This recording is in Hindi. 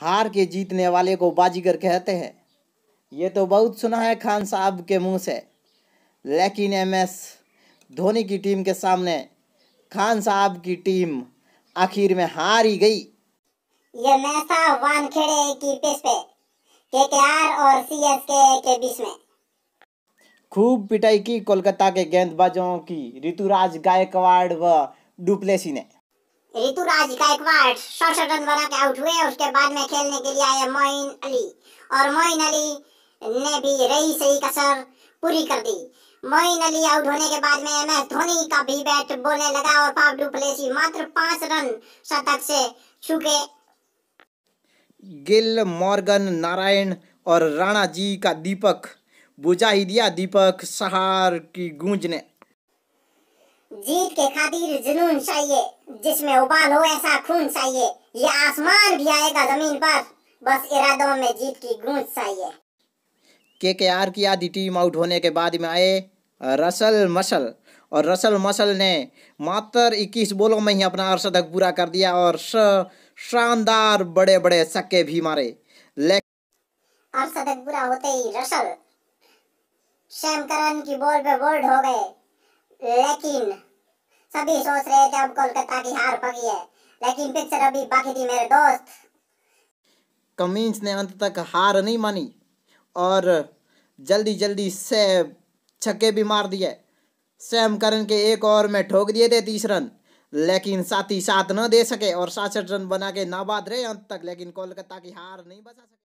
हार के जीतने वाले को बाजीगर कहते हैं ये तो बहुत सुना है खान साहब के मुंह से लेकिन एम एस धोनी की टीम के सामने खान साहब की टीम आखिर में हार ही गई ये मैच था वानखेड़े की पिच पे केकेआर और सीएसके के बीच में खूब पिटाई की कोलकाता के गेंदबाजों की ऋतुराज गायकवाड़ व डुप्लेसी ने ऋतुराज गायकवाड़ सड़सठ रन बना के आउट हुए उसके बाद में खेलने के लिए आए मोइन अली और मोइन अली ने भी रही सही कसर पूरी कर दी मोइन अली आउट होने के बाद में एम एस धोनी का भी बैट बोलने लगा और फाफ प्लेसी मात्र पांच रन शतक से छूके गिल मॉर्गन नारायण और राणा जी का दीपक बुझा ही दिया दीपक सहार की गूंज ने जीत के खातिर जुनून चाहिए जिसमें उबाल हो ऐसा खून चाहिए ये आसमान भी आएगा जमीन पर बस इरादों में जीत की गूंज चाहिए के के आर की आधी टीम आउट होने के बाद में आए रसल मसल और रसल मसल ने मात्र 21 बोलों में ही अपना अर्शदक पूरा कर दिया और शानदार बड़े बड़े सक्के भी मारे लेकिन अर्धशतक पूरा होते ही रसल शैमकरण की बॉल पे बोल्ड हो गए लेकिन सभी सोच रहे थे अब कोलकाता की हार पगी है लेकिन पिक्चर अभी बाकी थी मेरे दोस्त कमिंस ने अंत तक हार नहीं मानी और जल्दी जल्दी से छक्के भी मार दिए सैम करन के एक ओवर में ठोक दिए थे तीस रन लेकिन साथ ही साथ न दे सके और सासठ रन बना के नाबाद रहे अंत तक लेकिन कोलकाता की हार नहीं बचा सके